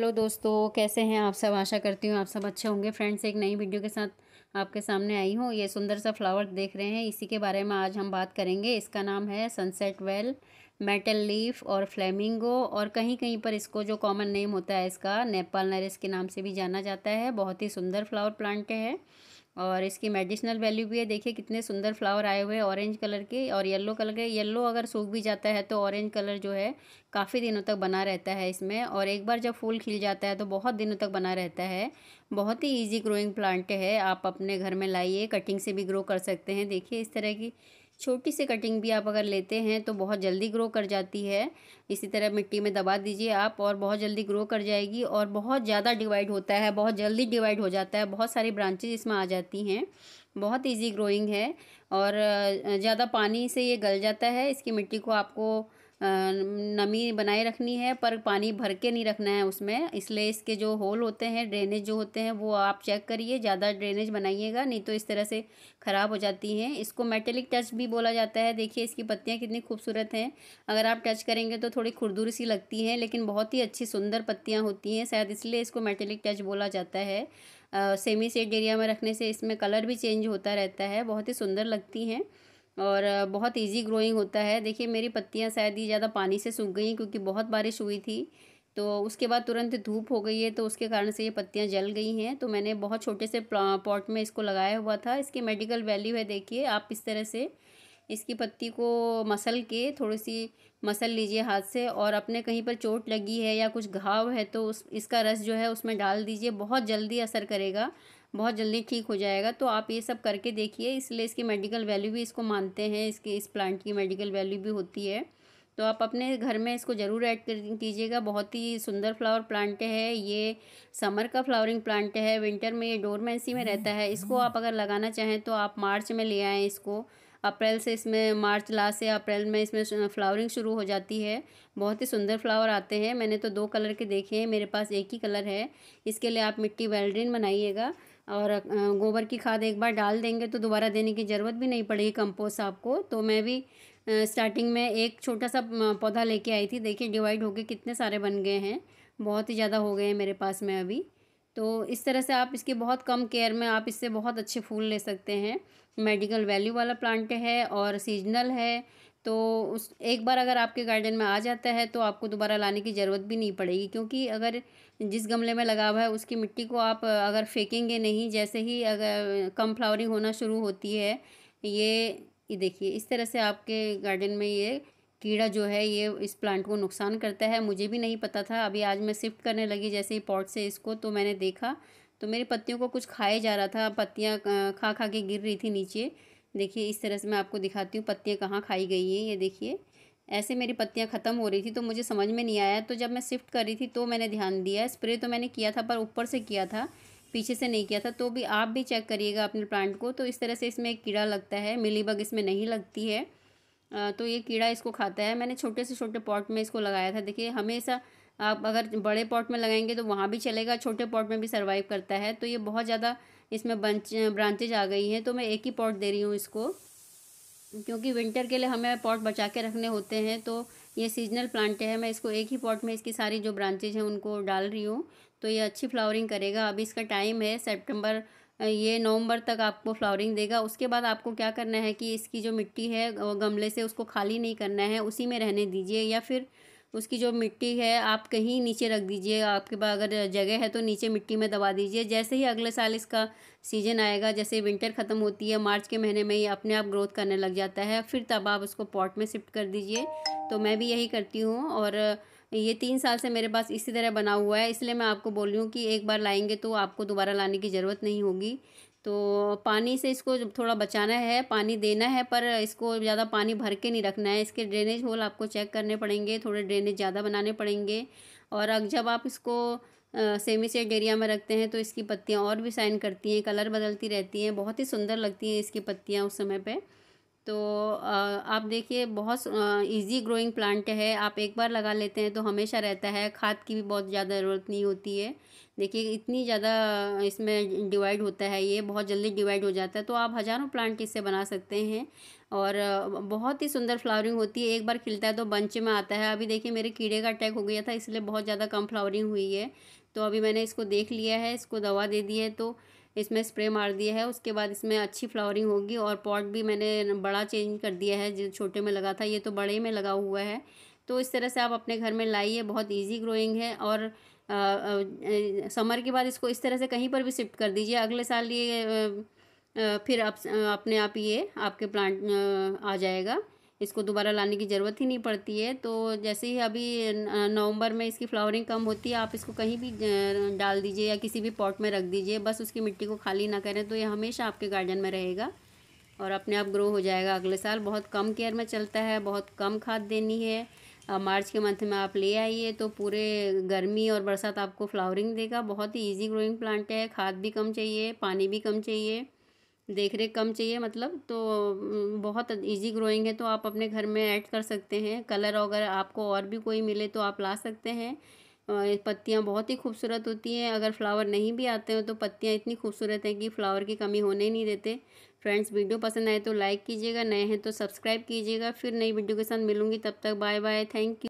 hello दोस्तों कैसे हैं आप सब आशा करती हूँ आप सब अच्छे होंगे फ्रेंड्स एक नई वीडियो के साथ आपके सामने आई हूँ ये सुंदर सा फ्लावर देख रहे हैं इसी के बारे में आज हम बात करेंगे इसका नाम है सनसेट वेल मेटल लीफ और फ्लेमिंगो और कहीं कहीं पर इसको जो कॉमन नेम होता है इसका नेपाल नरिस के नाम से भी जाना जाता है बहुत ही सुंदर फ्लावर प्लांट है और इसकी मेडिसिनल वैल्यू भी है देखिए कितने सुंदर फ्लावर आए हुए हैं ऑरेंज कलर के और येलो कलर के येलो अगर सूख भी जाता है तो ऑरेंज कलर जो है काफ़ी दिनों तक बना रहता है इसमें और एक बार जब फूल खिल जाता है तो बहुत दिनों तक बना रहता है बहुत ही ईजी ग्रोइंग प्लांट है आप अपने घर में लाइए कटिंग से भी ग्रो कर सकते हैं देखिए इस तरह की छोटी सी कटिंग भी आप अगर लेते हैं तो बहुत जल्दी ग्रो कर जाती है इसी तरह मिट्टी में दबा दीजिए आप और बहुत जल्दी ग्रो कर जाएगी और बहुत ज़्यादा डिवाइड होता है बहुत जल्दी डिवाइड हो जाता है बहुत सारी ब्रांचेज इसमें आ जाती हैं बहुत ईजी ग्रोइंग है और ज़्यादा पानी से ये गल जाता है इसकी मिट्टी को आपको नमी बनाए रखनी है पर पानी भर के नहीं रखना है उसमें इसलिए इसके जो होल होते हैं ड्रेनेज जो होते हैं वो आप चेक करिए ज़्यादा ड्रेनेज बनाइएगा नहीं तो इस तरह से ख़राब हो जाती हैं इसको मेटेलिक टच भी बोला जाता है देखिए इसकी पत्तियाँ कितनी खूबसूरत हैं अगर आप टच करेंगे तो थोड़ी खुरदुर सी लगती हैं लेकिन बहुत ही अच्छी सुंदर पत्तियाँ होती हैं शायद इसलिए इसको मेटेलिक टच बोला जाता है सेमी सेड एरिया में रखने से इसमें कलर भी चेंज होता रहता है बहुत ही सुंदर लगती हैं और बहुत इजी ग्रोइंग होता है देखिए मेरी पत्तियाँ शायद ही ज़्यादा पानी से सूख गई क्योंकि बहुत बारिश हुई थी तो उसके बाद तुरंत धूप हो गई है तो उसके कारण से ये पत्तियाँ जल गई हैं तो मैंने बहुत छोटे से पॉट में इसको लगाया हुआ था इसकी मेडिकल वैल्यू है देखिए आप इस तरह से इसकी पत्ती को मसल के थोड़ी सी मसल लीजिए हाथ से और अपने कहीं पर चोट लगी है या कुछ घाव है तो उस इसका रस जो है उसमें डाल दीजिए बहुत जल्दी असर करेगा बहुत जल्दी ठीक हो जाएगा तो आप ये सब करके देखिए इसलिए इसकी मेडिकल वैल्यू भी इसको मानते हैं इसके इस प्लांट की मेडिकल वैल्यू भी होती है तो आप अपने घर में इसको ज़रूर ऐड कीजिएगा बहुत ही सुंदर फ्लावर प्लांट है ये समर का फ्लावरिंग प्लांट है विंटर में ये डोरमेंसी में रहता है इसको आप अगर लगाना चाहें तो आप मार्च में ले आएँ इसको अप्रैल से इसमें मार्च लास्ट से अप्रैल में इसमें फ्लावरिंग शुरू हो जाती है बहुत ही सुंदर फ्लावर आते हैं मैंने तो दो कलर के देखे हैं मेरे पास एक ही कलर है इसके लिए आप मिट्टी वेल्ड्रीन बनाइएगा और गोबर की खाद एक बार डाल देंगे तो दोबारा देने की ज़रूरत भी नहीं पड़ेगी कंपोस्ट आपको तो मैं भी स्टार्टिंग में एक छोटा सा पौधा लेके आई थी देखिए डिवाइड होके कितने सारे बन गए हैं बहुत ही ज़्यादा हो गए हैं मेरे पास में अभी तो इस तरह से आप इसके बहुत कम केयर में आप इससे बहुत अच्छे फूल ले सकते हैं मेडिकल वैल्यू वाला प्लांट है और सीजनल है तो उस एक बार अगर आपके गार्डन में आ जाता है तो आपको दोबारा लाने की ज़रूरत भी नहीं पड़ेगी क्योंकि अगर जिस गमले में लगा हुआ है उसकी मिट्टी को आप अगर फेंकेंगे नहीं जैसे ही अगर कम फ्लावरिंग होना शुरू होती है ये ये देखिए इस तरह से आपके गार्डन में ये कीड़ा जो है ये इस प्लांट को नुकसान करता है मुझे भी नहीं पता था अभी आज मैं शिफ्ट करने लगी जैसे ही पॉट से इसको तो मैंने देखा तो मेरी पत्तियों को कुछ खाए जा रहा था पत्तियाँ खा खा के गिर रही थी नीचे देखिए इस तरह से मैं आपको दिखाती हूँ पत्तियाँ कहाँ खाई गई हैं ये देखिए ऐसे मेरी पत्तियाँ ख़त्म हो रही थी तो मुझे समझ में नहीं आया तो जब मैं शिफ्ट कर रही थी तो मैंने ध्यान दिया स्प्रे तो मैंने किया था पर ऊपर से किया था पीछे से नहीं किया था तो भी आप भी चेक करिएगा अपने प्लांट को तो इस तरह से इसमें कीड़ा लगता है मिली बग इसमें नहीं लगती है तो ये कीड़ा इसको खाता है मैंने छोटे से छोटे पॉट में इसको लगाया था देखिए हमेशा आप अगर बड़े पॉट में लगाएंगे तो वहाँ भी चलेगा छोटे पॉट में भी सर्वाइव करता है तो ये बहुत ज़्यादा इसमें बंच ब्रांचेज आ गई हैं तो मैं एक ही पॉट दे रही हूँ इसको क्योंकि विंटर के लिए हमें पॉट बचा के रखने होते हैं तो ये सीजनल प्लांट है मैं इसको एक ही पॉट में इसकी सारी जो ब्रांचेज हैं उनको डाल रही हूँ तो ये अच्छी फ्लावरिंग करेगा अभी इसका टाइम है सेप्टेम्बर ये नवंबर तक आपको फ्लावरिंग देगा उसके बाद आपको क्या करना है कि इसकी जो मिट्टी है गमले से उसको खाली नहीं करना है उसी में रहने दीजिए या फिर उसकी जो मिट्टी है आप कहीं नीचे रख दीजिए आपके पास अगर जगह है तो नीचे मिट्टी में दबा दीजिए जैसे ही अगले साल इसका सीजन आएगा जैसे विंटर ख़त्म होती है मार्च के महीने में ही अपने आप ग्रोथ करने लग जाता है फिर तब आप उसको पॉट में शिफ्ट कर दीजिए तो मैं भी यही करती हूँ और ये तीन साल से मेरे पास इसी तरह बना हुआ है इसलिए मैं आपको बोल रही हूँ कि एक बार लाएंगे तो आपको दोबारा लाने की ज़रूरत नहीं होगी तो पानी से इसको थोड़ा बचाना है पानी देना है पर इसको ज़्यादा पानी भर के नहीं रखना है इसके ड्रेनेज होल आपको चेक करने पड़ेंगे थोड़े ड्रेनेज ज़्यादा बनाने पड़ेंगे और अब जब आप इसको सेमी सेड एरिया में रखते हैं तो इसकी पत्तियाँ और भी साइन करती हैं कलर बदलती रहती हैं बहुत ही सुंदर लगती हैं इसकी पत्तियाँ उस समय पर तो आप देखिए बहुत इजी ग्रोइंग प्लांट है आप एक बार लगा लेते हैं तो हमेशा रहता है खाद की भी बहुत ज़्यादा ज़रूरत नहीं होती है देखिए इतनी ज़्यादा इसमें डिवाइड होता है ये बहुत जल्दी डिवाइड हो जाता है तो आप हज़ारों प्लांट इससे बना सकते हैं और बहुत ही सुंदर फ्लावरिंग होती है एक बार खिलता है तो बंच में आता है अभी देखिए मेरे कीड़े का अटैक हो गया था इसलिए बहुत ज़्यादा कम फ्लावरिंग हुई है तो अभी मैंने इसको देख लिया है इसको दवा दे दी है तो इसमें स्प्रे मार दिया है उसके बाद इसमें अच्छी फ्लावरिंग होगी और पॉट भी मैंने बड़ा चेंज कर दिया है जो छोटे में लगा था ये तो बड़े में लगा हुआ है तो इस तरह से आप अपने घर में लाइए बहुत ईजी ग्रोइंग है और आ, आ, समर के बाद इसको इस तरह से कहीं पर भी शिफ्ट कर दीजिए अगले साल ये आ, फिर आप अपने आप ये आपके प्लांट आ जाएगा इसको दोबारा लाने की ज़रूरत ही नहीं पड़ती है तो जैसे ही अभी नवंबर में इसकी फ्लावरिंग कम होती है आप इसको कहीं भी डाल दीजिए या किसी भी पॉट में रख दीजिए बस उसकी मिट्टी को खाली ना करें तो ये हमेशा आपके गार्डन में रहेगा और अपने आप ग्रो हो जाएगा अगले साल बहुत कम केयर में चलता है बहुत कम खाद देनी है मार्च के मंथ में आप ले आइए तो पूरे गर्मी और बरसात आपको फ्लावरिंग देगा बहुत ही ईजी ग्रोइंग प्लांट है खाद भी कम चाहिए पानी भी कम चाहिए देख रेख कम चाहिए मतलब तो बहुत इजी ग्रोइंग है तो आप अपने घर में ऐड कर सकते हैं कलर अगर आपको और भी कोई मिले तो आप ला सकते हैं पत्तियाँ बहुत ही खूबसूरत होती हैं अगर फ्लावर नहीं भी आते हो तो पत्तियाँ इतनी खूबसूरत हैं कि फ्लावर की कमी होने ही नहीं देते फ्रेंड्स वीडियो पसंद आए तो लाइक कीजिएगा नए हैं तो सब्सक्राइब कीजिएगा फिर नई वीडियो के साथ मिलूँगी तब तक बाय बाय थैंक यू